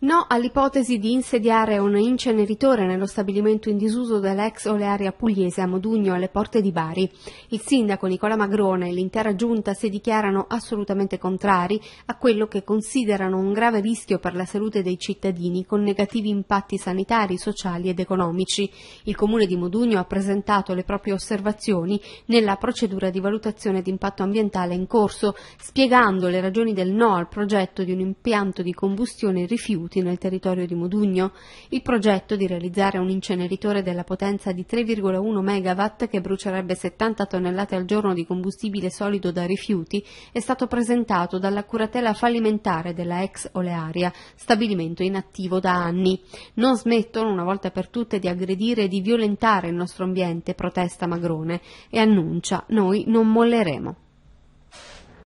No all'ipotesi di insediare un inceneritore nello stabilimento in disuso dell'ex olearia pugliese a Modugno alle porte di Bari. Il sindaco Nicola Magrone e l'intera giunta si dichiarano assolutamente contrari a quello che considerano un grave rischio per la salute dei cittadini con negativi impatti sanitari, sociali ed economici. Il comune di Modugno ha presentato le proprie osservazioni nella procedura di valutazione d'impatto ambientale in corso, spiegando le ragioni del no al progetto di un impianto di combustione rifiuti rifiuti nel territorio di Modugno, il progetto di realizzare un inceneritore della potenza di 3,1 MW che brucerebbe 70 tonnellate al giorno di combustibile solido da rifiuti è stato presentato dalla curatela fallimentare della ex Olearia, stabilimento inattivo da anni. Non smettono una volta per tutte di aggredire e di violentare il nostro ambiente, protesta Magrone, e annuncia noi non molleremo.